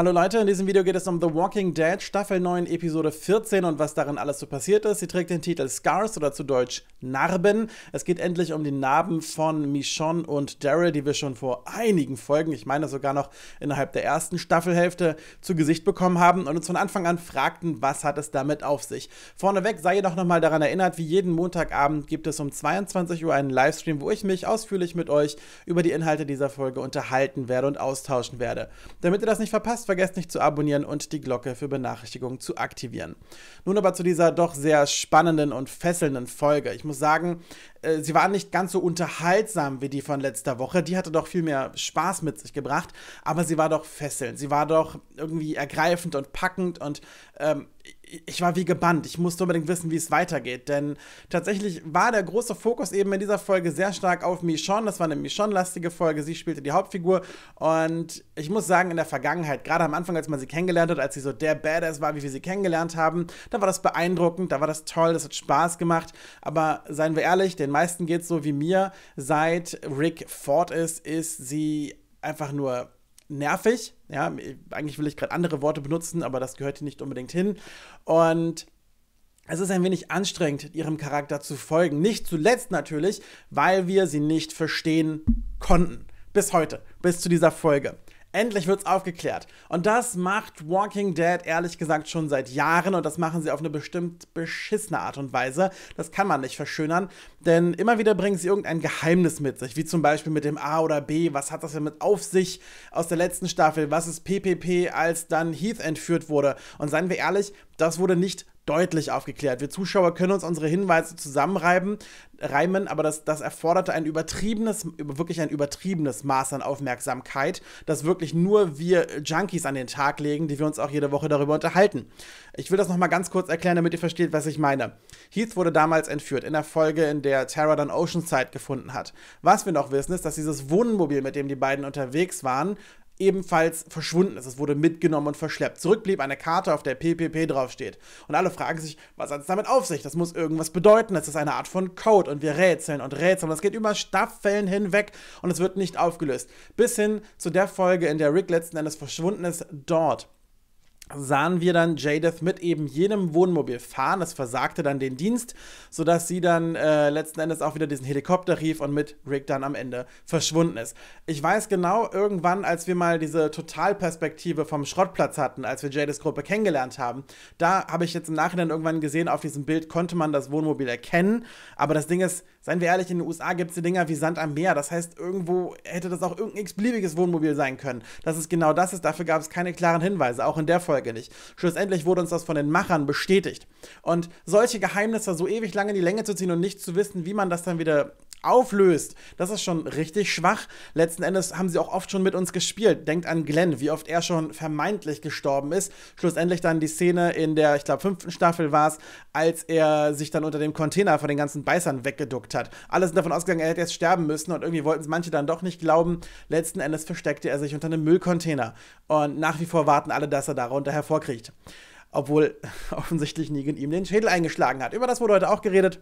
Hallo Leute, in diesem Video geht es um The Walking Dead, Staffel 9, Episode 14 und was darin alles so passiert ist. Sie trägt den Titel Scars oder zu Deutsch Narben. Es geht endlich um die Narben von Michonne und Daryl, die wir schon vor einigen Folgen, ich meine sogar noch innerhalb der ersten Staffelhälfte, zu Gesicht bekommen haben und uns von Anfang an fragten, was hat es damit auf sich. Vorneweg sei jedoch nochmal daran erinnert, wie jeden Montagabend gibt es um 22 Uhr einen Livestream, wo ich mich ausführlich mit euch über die Inhalte dieser Folge unterhalten werde und austauschen werde. Damit ihr das nicht verpasst, vergesst nicht zu abonnieren und die Glocke für Benachrichtigungen zu aktivieren. Nun aber zu dieser doch sehr spannenden und fesselnden Folge. Ich muss sagen, äh, sie waren nicht ganz so unterhaltsam wie die von letzter Woche. Die hatte doch viel mehr Spaß mit sich gebracht, aber sie war doch fesselnd. Sie war doch irgendwie ergreifend und packend und ähm, ich war wie gebannt. Ich musste unbedingt wissen, wie es weitergeht. Denn tatsächlich war der große Fokus eben in dieser Folge sehr stark auf Michonne. Das war eine Michonne-lastige Folge. Sie spielte die Hauptfigur. Und ich muss sagen, in der Vergangenheit, gerade am Anfang, als man sie kennengelernt hat, als sie so der Badass war, wie wir sie kennengelernt haben, da war das beeindruckend, da war das toll, das hat Spaß gemacht. Aber seien wir ehrlich, der den meisten geht es so wie mir. Seit Rick Ford ist, ist sie einfach nur nervig. Ja, eigentlich will ich gerade andere Worte benutzen, aber das gehört hier nicht unbedingt hin. Und es ist ein wenig anstrengend, ihrem Charakter zu folgen. Nicht zuletzt natürlich, weil wir sie nicht verstehen konnten. Bis heute, bis zu dieser Folge. Endlich wird's aufgeklärt. Und das macht Walking Dead ehrlich gesagt schon seit Jahren und das machen sie auf eine bestimmt beschissene Art und Weise. Das kann man nicht verschönern, denn immer wieder bringen sie irgendein Geheimnis mit sich, wie zum Beispiel mit dem A oder B. Was hat das denn mit auf sich aus der letzten Staffel? Was ist PPP, als dann Heath entführt wurde? Und seien wir ehrlich, das wurde nicht deutlich aufgeklärt. Wir Zuschauer können uns unsere Hinweise zusammenreiben, reimen, aber das, das erforderte ein übertriebenes, wirklich ein übertriebenes Maß an Aufmerksamkeit, das wirklich nur wir Junkies an den Tag legen, die wir uns auch jede Woche darüber unterhalten. Ich will das nochmal ganz kurz erklären, damit ihr versteht, was ich meine. Heath wurde damals entführt, in der Folge, in der Tara dann Oceanside gefunden hat. Was wir noch wissen, ist, dass dieses Wohnmobil, mit dem die beiden unterwegs waren, ebenfalls verschwunden ist. Es wurde mitgenommen und verschleppt. Zurück blieb eine Karte, auf der PPP draufsteht. Und alle fragen sich, was hat es damit auf sich? Das muss irgendwas bedeuten. Das ist eine Art von Code und wir rätseln und rätseln. Das geht über Staffeln hinweg und es wird nicht aufgelöst. Bis hin zu der Folge, in der Rick letzten Endes verschwunden ist, dort sahen wir dann Jadeth mit eben jenem Wohnmobil fahren. Das versagte dann den Dienst, sodass sie dann äh, letzten Endes auch wieder diesen Helikopter rief und mit Rick dann am Ende verschwunden ist. Ich weiß genau, irgendwann, als wir mal diese Totalperspektive vom Schrottplatz hatten, als wir Jadeths Gruppe kennengelernt haben, da habe ich jetzt im Nachhinein irgendwann gesehen, auf diesem Bild konnte man das Wohnmobil erkennen. Aber das Ding ist, seien wir ehrlich, in den USA gibt es die Dinger wie Sand am Meer. Das heißt, irgendwo hätte das auch irgendein x-beliebiges Wohnmobil sein können. Dass es genau das ist, dafür gab es keine klaren Hinweise, auch in der Folge nicht. Schlussendlich wurde uns das von den Machern bestätigt. Und solche Geheimnisse so ewig lange in die Länge zu ziehen und nicht zu wissen, wie man das dann wieder auflöst. Das ist schon richtig schwach. Letzten Endes haben sie auch oft schon mit uns gespielt. Denkt an Glenn, wie oft er schon vermeintlich gestorben ist. Schlussendlich dann die Szene in der, ich glaube, fünften Staffel war es, als er sich dann unter dem Container von den ganzen Beißern weggeduckt hat. Alle sind davon ausgegangen, er hätte jetzt sterben müssen und irgendwie wollten es manche dann doch nicht glauben. Letzten Endes versteckte er sich unter einem Müllcontainer. Und nach wie vor warten alle, dass er darunter hervorkriegt. Obwohl offensichtlich Negan ihm den Schädel eingeschlagen hat. Über das wurde heute auch geredet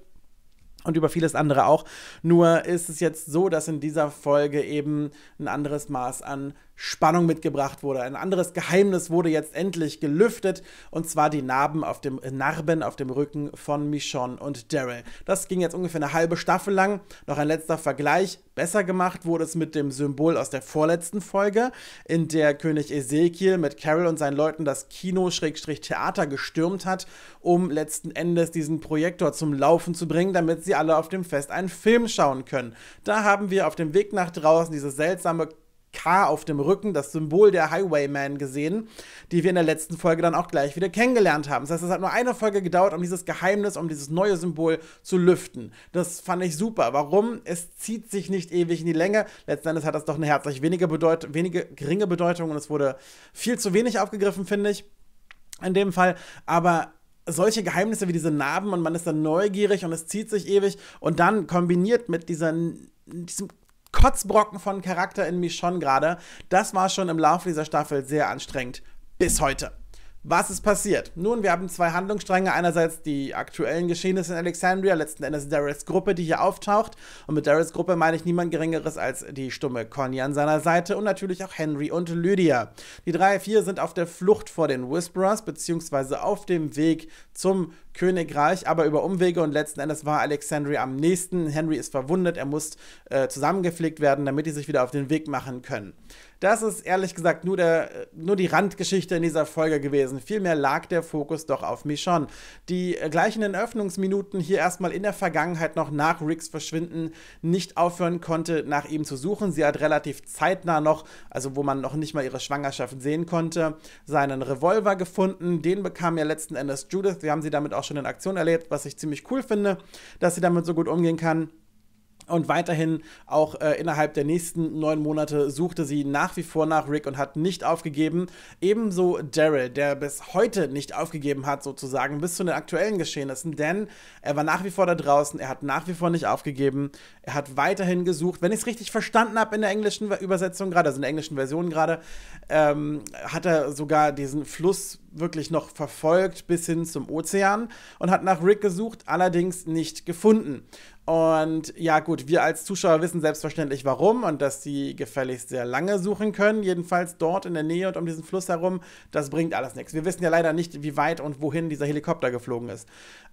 und über vieles andere auch. Nur ist es jetzt so, dass in dieser Folge eben ein anderes Maß an Spannung mitgebracht wurde. Ein anderes Geheimnis wurde jetzt endlich gelüftet, und zwar die Narben auf dem, äh, Narben auf dem Rücken von Michonne und Daryl. Das ging jetzt ungefähr eine halbe Staffel lang. Noch ein letzter Vergleich. Besser gemacht wurde es mit dem Symbol aus der vorletzten Folge, in der König Ezekiel mit Carol und seinen Leuten das Kino-Theater gestürmt hat, um letzten Endes diesen Projektor zum Laufen zu bringen, damit sie alle auf dem Fest einen Film schauen können. Da haben wir auf dem Weg nach draußen diese seltsame K auf dem Rücken, das Symbol der Highwayman gesehen, die wir in der letzten Folge dann auch gleich wieder kennengelernt haben. Das heißt, es hat nur eine Folge gedauert, um dieses Geheimnis, um dieses neue Symbol zu lüften. Das fand ich super. Warum? Es zieht sich nicht ewig in die Länge. Letztendlich hat das doch eine herzlich wenige, Bedeut wenige geringe Bedeutung und es wurde viel zu wenig aufgegriffen, finde ich. In dem Fall. Aber solche Geheimnisse wie diese Narben und man ist dann neugierig und es zieht sich ewig und dann kombiniert mit dieser, diesem Kotzbrocken von Charakter in Michonne gerade. Das war schon im Laufe dieser Staffel sehr anstrengend. Bis heute. Was ist passiert? Nun, wir haben zwei Handlungsstränge. Einerseits die aktuellen Geschehnisse in Alexandria, letzten Endes Darrells Gruppe, die hier auftaucht. Und mit Darrells Gruppe meine ich niemand Geringeres als die stumme Conny an seiner Seite und natürlich auch Henry und Lydia. Die drei, vier sind auf der Flucht vor den Whisperers, beziehungsweise auf dem Weg zum Königreich, aber über Umwege und letzten Endes war Alexandria am nächsten. Henry ist verwundet, er muss äh, zusammengepflegt werden, damit die sich wieder auf den Weg machen können. Das ist ehrlich gesagt nur, der, äh, nur die Randgeschichte in dieser Folge gewesen. Vielmehr lag der Fokus doch auf Michonne. Die äh, gleichen Öffnungsminuten hier erstmal in der Vergangenheit noch nach Ricks Verschwinden nicht aufhören konnte, nach ihm zu suchen. Sie hat relativ zeitnah noch, also wo man noch nicht mal ihre Schwangerschaft sehen konnte, seinen Revolver gefunden. Den bekam ja letzten Endes Judith. Wir haben sie damit auch schon in Aktion erlebt, was ich ziemlich cool finde, dass sie damit so gut umgehen kann. Und weiterhin auch äh, innerhalb der nächsten neun Monate suchte sie nach wie vor nach Rick und hat nicht aufgegeben. Ebenso Daryl, der bis heute nicht aufgegeben hat, sozusagen, bis zu den aktuellen Geschehnissen. Denn er war nach wie vor da draußen, er hat nach wie vor nicht aufgegeben, er hat weiterhin gesucht. Wenn ich es richtig verstanden habe in der englischen Übersetzung gerade, also in der englischen Version gerade, ähm, hat er sogar diesen Fluss wirklich noch verfolgt bis hin zum Ozean und hat nach Rick gesucht, allerdings nicht gefunden. Und ja gut, wir als Zuschauer wissen selbstverständlich warum und dass sie gefälligst sehr lange suchen können, jedenfalls dort in der Nähe und um diesen Fluss herum, das bringt alles nichts. Wir wissen ja leider nicht, wie weit und wohin dieser Helikopter geflogen ist.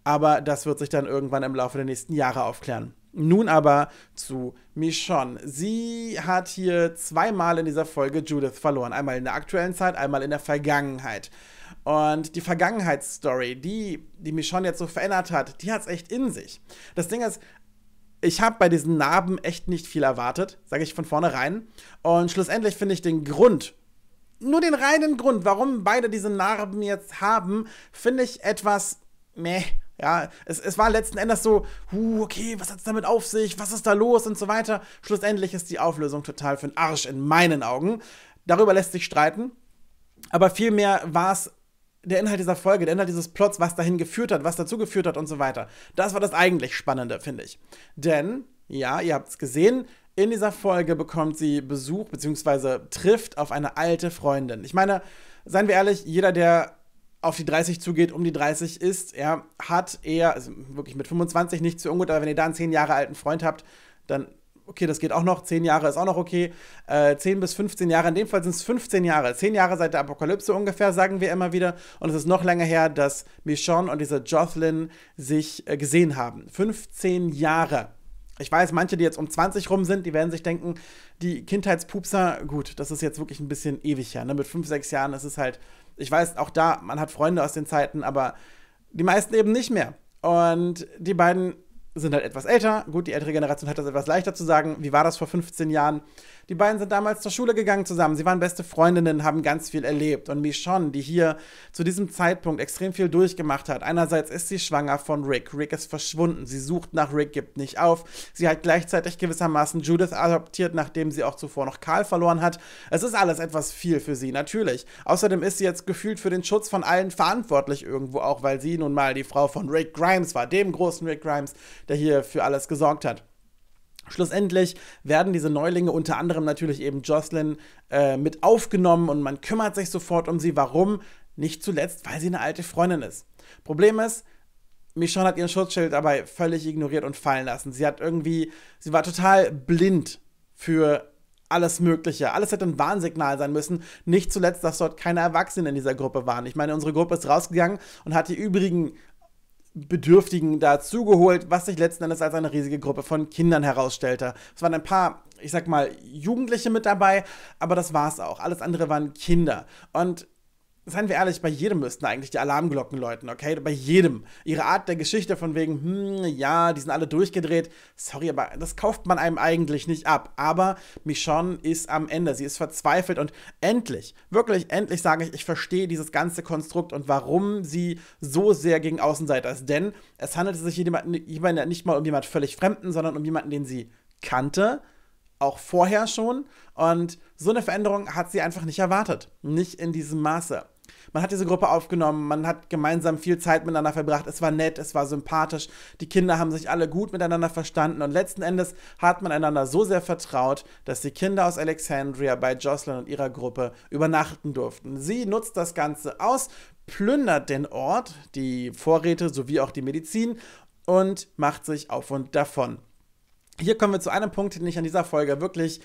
Aber das wird sich dann irgendwann im Laufe der nächsten Jahre aufklären. Nun aber zu Michonne. Sie hat hier zweimal in dieser Folge Judith verloren. Einmal in der aktuellen Zeit, einmal in der Vergangenheit. Und die Vergangenheitsstory, die, die Michonne jetzt so verändert hat, die hat es echt in sich. Das Ding ist, ich habe bei diesen Narben echt nicht viel erwartet, sage ich von vornherein. Und schlussendlich finde ich den Grund, nur den reinen Grund, warum beide diese Narben jetzt haben, finde ich etwas meh. Ja, es, es war letzten Endes so, huh, okay, was hat's damit auf sich, was ist da los und so weiter. Schlussendlich ist die Auflösung total für den Arsch in meinen Augen. Darüber lässt sich streiten. Aber vielmehr war es der Inhalt dieser Folge, der Inhalt dieses Plots, was dahin geführt hat, was dazu geführt hat und so weiter. Das war das eigentlich Spannende, finde ich. Denn, ja, ihr habt es gesehen, in dieser Folge bekommt sie Besuch bzw. trifft auf eine alte Freundin. Ich meine, seien wir ehrlich, jeder, der auf die 30 zugeht, um die 30 ist, ja, hat er, also wirklich mit 25 nicht zu ungut, aber wenn ihr da einen 10 Jahre alten Freund habt, dann, okay, das geht auch noch, 10 Jahre ist auch noch okay, äh, 10 bis 15 Jahre, in dem Fall sind es 15 Jahre, 10 Jahre seit der Apokalypse ungefähr, sagen wir immer wieder, und es ist noch länger her, dass Michonne und dieser Jocelyn sich äh, gesehen haben. 15 Jahre. Ich weiß, manche, die jetzt um 20 rum sind, die werden sich denken, die Kindheitspupser, gut, das ist jetzt wirklich ein bisschen ewig her, ne? mit 5, 6 Jahren ist es halt ich weiß, auch da, man hat Freunde aus den Zeiten, aber die meisten eben nicht mehr. Und die beiden sind halt etwas älter. Gut, die ältere Generation hat das etwas leichter zu sagen. Wie war das vor 15 Jahren? Die beiden sind damals zur Schule gegangen zusammen. Sie waren beste Freundinnen, haben ganz viel erlebt. Und Michonne, die hier zu diesem Zeitpunkt extrem viel durchgemacht hat. Einerseits ist sie schwanger von Rick. Rick ist verschwunden. Sie sucht nach Rick, gibt nicht auf. Sie hat gleichzeitig gewissermaßen Judith adoptiert, nachdem sie auch zuvor noch Karl verloren hat. Es ist alles etwas viel für sie, natürlich. Außerdem ist sie jetzt gefühlt für den Schutz von allen verantwortlich irgendwo auch, weil sie nun mal die Frau von Rick Grimes war, dem großen Rick Grimes der hier für alles gesorgt hat. Schlussendlich werden diese Neulinge unter anderem natürlich eben Jocelyn äh, mit aufgenommen und man kümmert sich sofort um sie. Warum? Nicht zuletzt, weil sie eine alte Freundin ist. Problem ist, Michonne hat ihren Schutzschild dabei völlig ignoriert und fallen lassen. Sie hat irgendwie, sie war total blind für alles Mögliche. Alles hätte ein Warnsignal sein müssen. Nicht zuletzt, dass dort keine Erwachsenen in dieser Gruppe waren. Ich meine, unsere Gruppe ist rausgegangen und hat die übrigen Bedürftigen dazugeholt, was sich letzten Endes als eine riesige Gruppe von Kindern herausstellte. Es waren ein paar, ich sag mal, Jugendliche mit dabei, aber das war's auch. Alles andere waren Kinder. Und seien wir ehrlich, bei jedem müssten eigentlich die Alarmglocken läuten, okay? Bei jedem. Ihre Art der Geschichte von wegen, hm, ja, die sind alle durchgedreht. Sorry, aber das kauft man einem eigentlich nicht ab. Aber Michonne ist am Ende. Sie ist verzweifelt und endlich, wirklich endlich sage ich, ich verstehe dieses ganze Konstrukt und warum sie so sehr gegen Außenseiter ist. Denn es handelte sich jemand, jemand, nicht mal um jemand völlig Fremden, sondern um jemanden, den sie kannte, auch vorher schon. Und so eine Veränderung hat sie einfach nicht erwartet. Nicht in diesem Maße. Man hat diese Gruppe aufgenommen, man hat gemeinsam viel Zeit miteinander verbracht. Es war nett, es war sympathisch. Die Kinder haben sich alle gut miteinander verstanden und letzten Endes hat man einander so sehr vertraut, dass die Kinder aus Alexandria bei Jocelyn und ihrer Gruppe übernachten durften. Sie nutzt das Ganze aus, plündert den Ort, die Vorräte sowie auch die Medizin und macht sich auf und davon. Hier kommen wir zu einem Punkt, den ich an dieser Folge wirklich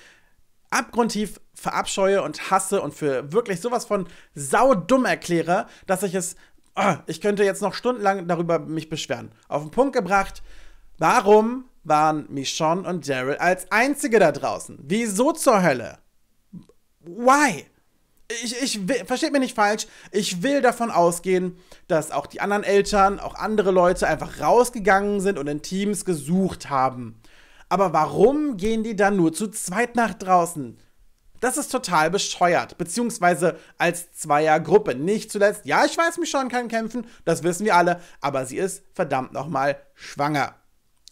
abgrundtief verabscheue und hasse und für wirklich sowas von saudumm erkläre, dass ich es, oh, ich könnte jetzt noch stundenlang darüber mich beschweren. Auf den Punkt gebracht, warum waren Michonne und Daryl als einzige da draußen? Wieso zur Hölle? Why? Ich, ich will, versteht mir nicht falsch, ich will davon ausgehen, dass auch die anderen Eltern, auch andere Leute einfach rausgegangen sind und in Teams gesucht haben. Aber warum gehen die dann nur zu zweit nach draußen? Das ist total bescheuert, beziehungsweise als Zweiergruppe. Nicht zuletzt, ja, ich weiß, mich schon kann kämpfen, das wissen wir alle, aber sie ist verdammt nochmal schwanger.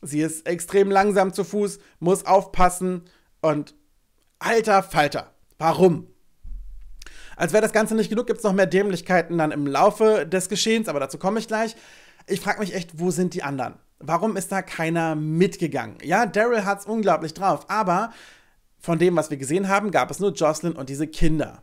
Sie ist extrem langsam zu Fuß, muss aufpassen und alter Falter, warum? Als wäre das Ganze nicht genug, gibt es noch mehr Dämlichkeiten dann im Laufe des Geschehens, aber dazu komme ich gleich. Ich frage mich echt, wo sind die anderen? Warum ist da keiner mitgegangen? Ja, Daryl hat's unglaublich drauf, aber von dem, was wir gesehen haben, gab es nur Jocelyn und diese Kinder.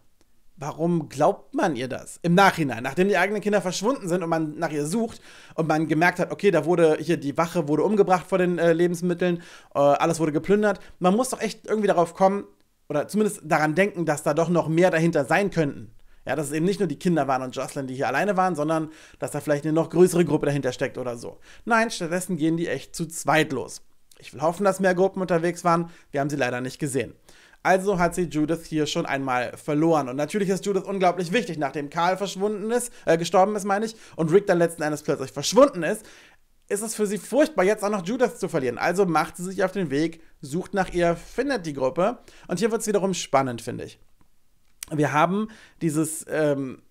Warum glaubt man ihr das? Im Nachhinein, nachdem die eigenen Kinder verschwunden sind und man nach ihr sucht und man gemerkt hat, okay, da wurde hier die Wache wurde umgebracht vor den äh, Lebensmitteln, äh, alles wurde geplündert. Man muss doch echt irgendwie darauf kommen oder zumindest daran denken, dass da doch noch mehr dahinter sein könnten. Ja, dass es eben nicht nur die Kinder waren und Jocelyn, die hier alleine waren, sondern dass da vielleicht eine noch größere Gruppe dahinter steckt oder so. Nein, stattdessen gehen die echt zu zweit los. Ich will hoffen, dass mehr Gruppen unterwegs waren. Wir haben sie leider nicht gesehen. Also hat sie Judith hier schon einmal verloren. Und natürlich ist Judith unglaublich wichtig, nachdem Karl verschwunden ist, äh, gestorben ist, meine ich, und Rick dann letzten Endes plötzlich verschwunden ist, ist es für sie furchtbar, jetzt auch noch Judith zu verlieren. Also macht sie sich auf den Weg, sucht nach ihr, findet die Gruppe. Und hier wird es wiederum spannend, finde ich wir haben dieses, ähm,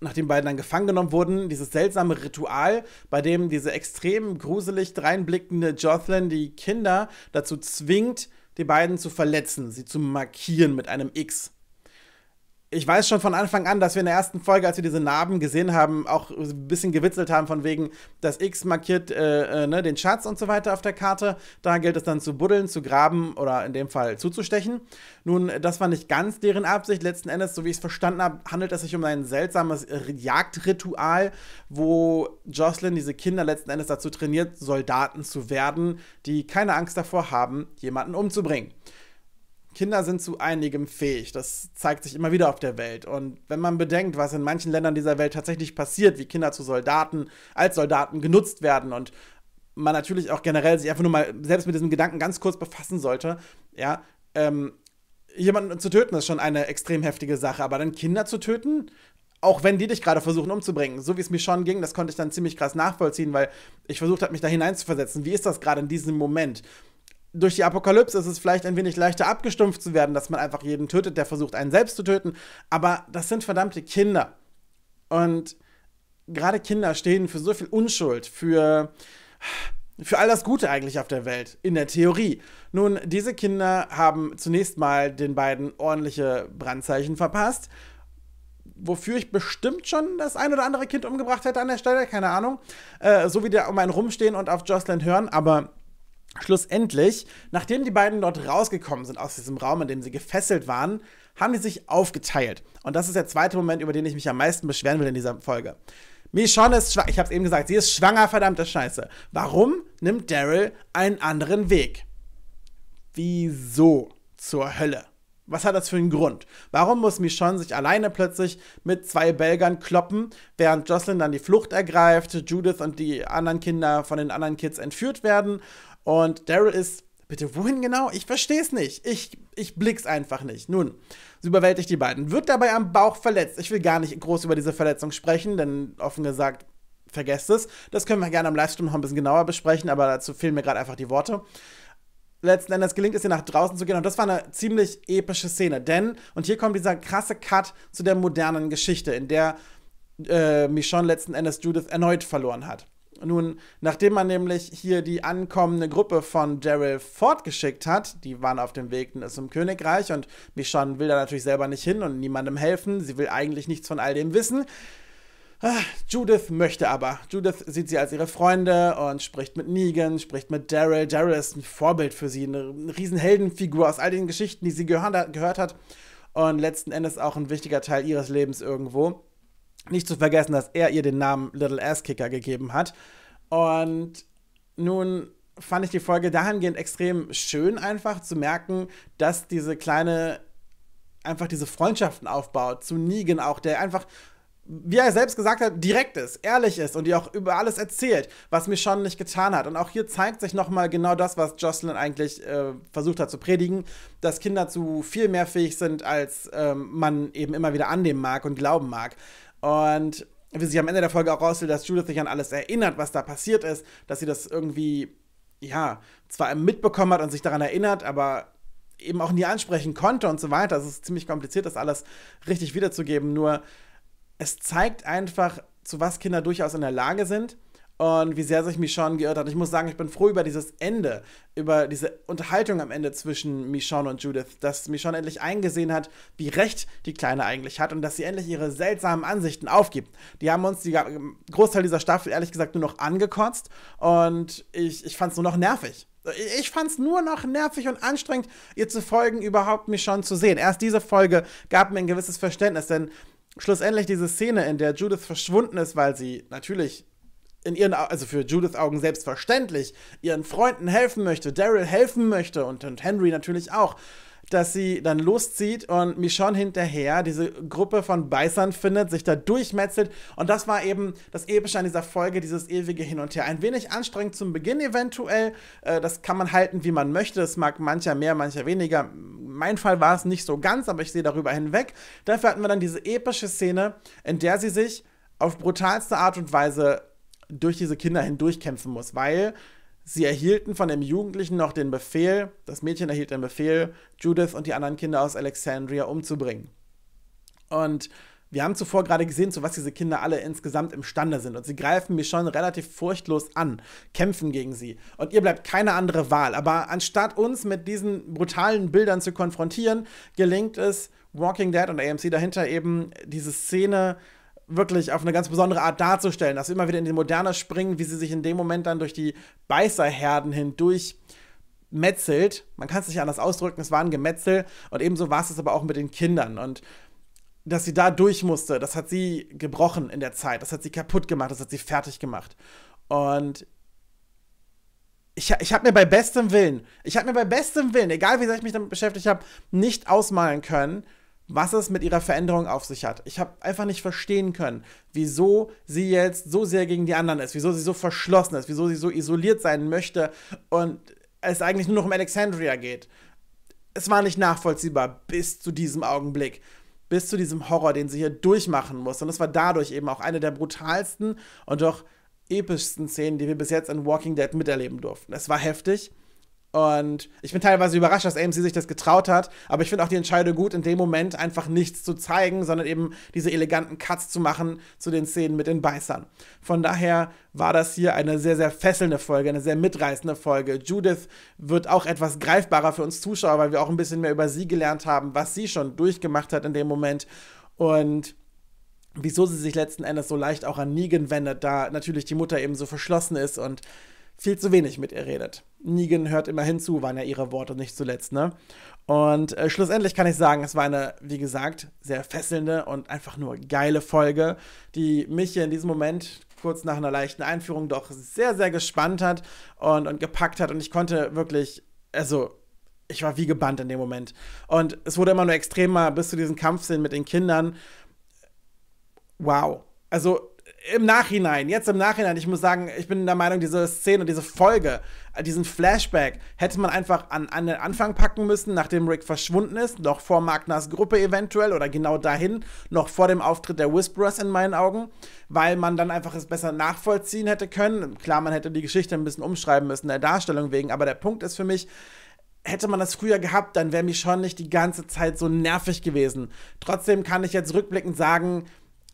nachdem beiden dann gefangen genommen wurden, dieses seltsame Ritual, bei dem diese extrem gruselig dreinblickende Jocelyn die Kinder dazu zwingt, die beiden zu verletzen, sie zu markieren mit einem X ich weiß schon von Anfang an, dass wir in der ersten Folge, als wir diese Narben gesehen haben, auch ein bisschen gewitzelt haben von wegen, das X markiert äh, äh, ne, den Schatz und so weiter auf der Karte. Da gilt es dann zu buddeln, zu graben oder in dem Fall zuzustechen. Nun, das war nicht ganz deren Absicht. Letzten Endes, so wie ich es verstanden habe, handelt es sich um ein seltsames Jagdritual, wo Jocelyn diese Kinder letzten Endes dazu trainiert, Soldaten zu werden, die keine Angst davor haben, jemanden umzubringen. Kinder sind zu einigem fähig. Das zeigt sich immer wieder auf der Welt. Und wenn man bedenkt, was in manchen Ländern dieser Welt tatsächlich passiert, wie Kinder zu Soldaten, als Soldaten genutzt werden und man natürlich auch generell sich einfach nur mal selbst mit diesem Gedanken ganz kurz befassen sollte, ja, ähm, jemanden zu töten ist schon eine extrem heftige Sache, aber dann Kinder zu töten, auch wenn die dich gerade versuchen umzubringen, so wie es mir schon ging, das konnte ich dann ziemlich krass nachvollziehen, weil ich versucht habe, mich da hineinzuversetzen. Wie ist das gerade in diesem Moment? durch die Apokalypse ist es vielleicht ein wenig leichter abgestumpft zu werden, dass man einfach jeden tötet, der versucht, einen selbst zu töten. Aber das sind verdammte Kinder. Und gerade Kinder stehen für so viel Unschuld, für, für all das Gute eigentlich auf der Welt, in der Theorie. Nun, diese Kinder haben zunächst mal den beiden ordentliche Brandzeichen verpasst, wofür ich bestimmt schon das ein oder andere Kind umgebracht hätte an der Stelle, keine Ahnung. Äh, so wie die um einen rumstehen und auf Jocelyn hören, aber Schlussendlich, nachdem die beiden dort rausgekommen sind aus diesem Raum, in dem sie gefesselt waren, haben sie sich aufgeteilt. Und das ist der zweite Moment, über den ich mich am meisten beschweren will in dieser Folge. Michonne ist schwanger, ich hab's eben gesagt, sie ist schwanger, verdammte Scheiße. Warum nimmt Daryl einen anderen Weg? Wieso zur Hölle? Was hat das für einen Grund? Warum muss Michonne sich alleine plötzlich mit zwei Belgern kloppen, während Jocelyn dann die Flucht ergreift, Judith und die anderen Kinder von den anderen Kids entführt werden und Daryl ist, bitte wohin genau? Ich verstehe es nicht. Ich, ich blick's einfach nicht. Nun, sie überwältigt die beiden, wird dabei am Bauch verletzt. Ich will gar nicht groß über diese Verletzung sprechen, denn offen gesagt, vergesst es. Das können wir gerne am Livestream noch ein bisschen genauer besprechen, aber dazu fehlen mir gerade einfach die Worte letzten Endes gelingt es ihr nach draußen zu gehen. Und das war eine ziemlich epische Szene. Denn, und hier kommt dieser krasse Cut zu der modernen Geschichte, in der äh, Michonne letzten Endes Judith erneut verloren hat. Nun, nachdem man nämlich hier die ankommende Gruppe von Daryl fortgeschickt hat, die waren auf dem Weg zum Königreich und Michonne will da natürlich selber nicht hin und niemandem helfen, sie will eigentlich nichts von all dem wissen. Ah, Judith möchte aber. Judith sieht sie als ihre Freunde und spricht mit Negan, spricht mit Daryl. Daryl ist ein Vorbild für sie, eine Riesenheldenfigur aus all den Geschichten, die sie gehört hat und letzten Endes auch ein wichtiger Teil ihres Lebens irgendwo. Nicht zu vergessen, dass er ihr den Namen Little Ass Kicker gegeben hat. Und nun fand ich die Folge dahingehend extrem schön, einfach zu merken, dass diese kleine, einfach diese Freundschaften aufbaut, zu Negan auch, der einfach wie er selbst gesagt hat, direkt ist, ehrlich ist und ihr auch über alles erzählt, was mir schon nicht getan hat. Und auch hier zeigt sich nochmal genau das, was Jocelyn eigentlich äh, versucht hat zu predigen, dass Kinder zu viel mehr fähig sind, als ähm, man eben immer wieder annehmen mag und glauben mag. Und wie sich am Ende der Folge auch rausstellt, dass Judith sich an alles erinnert, was da passiert ist, dass sie das irgendwie, ja, zwar mitbekommen hat und sich daran erinnert, aber eben auch nie ansprechen konnte und so weiter. es ist ziemlich kompliziert, das alles richtig wiederzugeben. Nur es zeigt einfach, zu was Kinder durchaus in der Lage sind und wie sehr sich Michonne geirrt hat. Ich muss sagen, ich bin froh über dieses Ende, über diese Unterhaltung am Ende zwischen Michonne und Judith, dass Michonne endlich eingesehen hat, wie recht die Kleine eigentlich hat und dass sie endlich ihre seltsamen Ansichten aufgibt. Die haben uns die ähm, Großteil dieser Staffel ehrlich gesagt nur noch angekotzt und ich, ich fand es nur noch nervig. Ich fand es nur noch nervig und anstrengend, ihr zu folgen, überhaupt Michonne zu sehen. Erst diese Folge gab mir ein gewisses Verständnis, denn schlussendlich diese Szene, in der Judith verschwunden ist, weil sie natürlich in ihren, also für Judiths Augen selbstverständlich, ihren Freunden helfen möchte, Daryl helfen möchte und, und Henry natürlich auch, dass sie dann loszieht und Michonne hinterher diese Gruppe von Beißern findet, sich da durchmetzelt. Und das war eben das Epische an dieser Folge, dieses ewige Hin und Her. Ein wenig anstrengend zum Beginn eventuell. Äh, das kann man halten, wie man möchte. Das mag mancher mehr, mancher weniger. Mein Fall war es nicht so ganz, aber ich sehe darüber hinweg. Dafür hatten wir dann diese epische Szene, in der sie sich auf brutalste Art und Weise durch diese Kinder hindurchkämpfen muss, weil sie erhielten von dem Jugendlichen noch den Befehl, das Mädchen erhielt den Befehl, Judith und die anderen Kinder aus Alexandria umzubringen. Und wir haben zuvor gerade gesehen, zu was diese Kinder alle insgesamt imstande sind. Und sie greifen mich schon relativ furchtlos an, kämpfen gegen sie. Und ihr bleibt keine andere Wahl. Aber anstatt uns mit diesen brutalen Bildern zu konfrontieren, gelingt es Walking Dead und AMC dahinter eben diese Szene wirklich auf eine ganz besondere Art darzustellen, dass wir immer wieder in die Moderne springen, wie sie sich in dem Moment dann durch die Beißerherden hindurch metzelt. Man kann es nicht anders ausdrücken, es war ein Gemetzel und ebenso war es es aber auch mit den Kindern und dass sie da durch musste, das hat sie gebrochen in der Zeit, das hat sie kaputt gemacht, das hat sie fertig gemacht. Und ich, ich habe mir bei bestem Willen, ich habe mir bei bestem Willen, egal wie sehr ich mich damit beschäftigt habe, nicht ausmalen können, was es mit ihrer Veränderung auf sich hat. Ich habe einfach nicht verstehen können, wieso sie jetzt so sehr gegen die anderen ist, wieso sie so verschlossen ist, wieso sie so isoliert sein möchte und es eigentlich nur noch um Alexandria geht. Es war nicht nachvollziehbar bis zu diesem Augenblick, bis zu diesem Horror, den sie hier durchmachen muss. Und es war dadurch eben auch eine der brutalsten und doch epischsten Szenen, die wir bis jetzt in Walking Dead miterleben durften. Es war heftig und ich bin teilweise überrascht, dass AMC sich das getraut hat, aber ich finde auch die Entscheidung gut, in dem Moment einfach nichts zu zeigen, sondern eben diese eleganten Cuts zu machen zu den Szenen mit den Beißern. Von daher war das hier eine sehr, sehr fesselnde Folge, eine sehr mitreißende Folge. Judith wird auch etwas greifbarer für uns Zuschauer, weil wir auch ein bisschen mehr über sie gelernt haben, was sie schon durchgemacht hat in dem Moment. Und wieso sie sich letzten Endes so leicht auch an Negan wendet, da natürlich die Mutter eben so verschlossen ist und viel zu wenig mit ihr redet. Negan hört immer hinzu, waren ja ihre Worte nicht zuletzt, ne? Und äh, schlussendlich kann ich sagen, es war eine, wie gesagt, sehr fesselnde und einfach nur geile Folge, die mich hier in diesem Moment kurz nach einer leichten Einführung doch sehr, sehr gespannt hat und, und gepackt hat. Und ich konnte wirklich, also ich war wie gebannt in dem Moment. Und es wurde immer nur extremer bis zu diesem Kampfsinn mit den Kindern. Wow. Also im Nachhinein, jetzt im Nachhinein, ich muss sagen, ich bin der Meinung, diese Szene, diese Folge, äh, diesen Flashback hätte man einfach an, an den Anfang packen müssen, nachdem Rick verschwunden ist, noch vor Magners Gruppe eventuell oder genau dahin, noch vor dem Auftritt der Whisperers in meinen Augen, weil man dann einfach es besser nachvollziehen hätte können. Klar, man hätte die Geschichte ein bisschen umschreiben müssen, der Darstellung wegen, aber der Punkt ist für mich, hätte man das früher gehabt, dann wäre mich schon nicht die ganze Zeit so nervig gewesen. Trotzdem kann ich jetzt rückblickend sagen,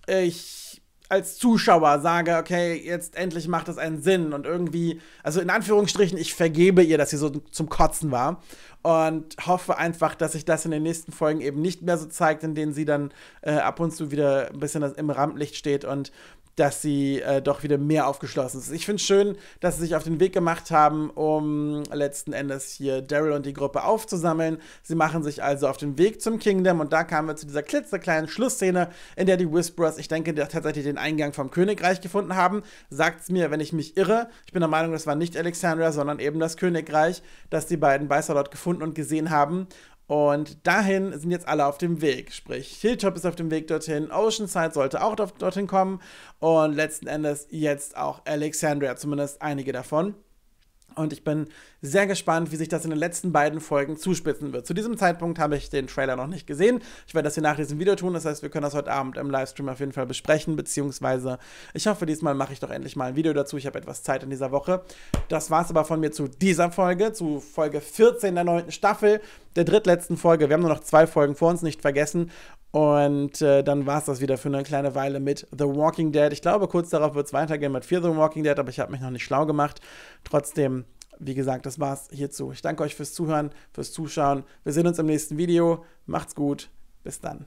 ich als Zuschauer sage, okay, jetzt endlich macht das einen Sinn und irgendwie, also in Anführungsstrichen, ich vergebe ihr, dass sie so zum Kotzen war und hoffe einfach, dass sich das in den nächsten Folgen eben nicht mehr so zeigt, in denen sie dann äh, ab und zu wieder ein bisschen im Rampenlicht steht und dass sie äh, doch wieder mehr aufgeschlossen ist. Ich finde es schön, dass sie sich auf den Weg gemacht haben, um letzten Endes hier Daryl und die Gruppe aufzusammeln. Sie machen sich also auf den Weg zum Kingdom und da kamen wir zu dieser klitzekleinen Schlussszene, in der die Whisperers, ich denke, tatsächlich den Eingang vom Königreich gefunden haben. Sagt es mir, wenn ich mich irre. Ich bin der Meinung, das war nicht Alexandria, sondern eben das Königreich, das die beiden Beißer dort gefunden haben gefunden und gesehen haben. Und dahin sind jetzt alle auf dem Weg. Sprich, Hilltop ist auf dem Weg dorthin, Oceanside sollte auch dorthin kommen und letzten Endes jetzt auch Alexandria, zumindest einige davon. Und ich bin sehr gespannt, wie sich das in den letzten beiden Folgen zuspitzen wird. Zu diesem Zeitpunkt habe ich den Trailer noch nicht gesehen. Ich werde das hier nach diesem Video tun. Das heißt, wir können das heute Abend im Livestream auf jeden Fall besprechen. Beziehungsweise, ich hoffe, diesmal mache ich doch endlich mal ein Video dazu. Ich habe etwas Zeit in dieser Woche. Das war es aber von mir zu dieser Folge, zu Folge 14 der neunten Staffel, der drittletzten Folge. Wir haben nur noch zwei Folgen vor uns, nicht vergessen. Und äh, dann war es das wieder für eine kleine Weile mit The Walking Dead. Ich glaube, kurz darauf wird es weitergehen mit Fear the Walking Dead, aber ich habe mich noch nicht schlau gemacht. Trotzdem, wie gesagt, das war's hierzu. Ich danke euch fürs Zuhören, fürs Zuschauen. Wir sehen uns im nächsten Video. Macht's gut. Bis dann.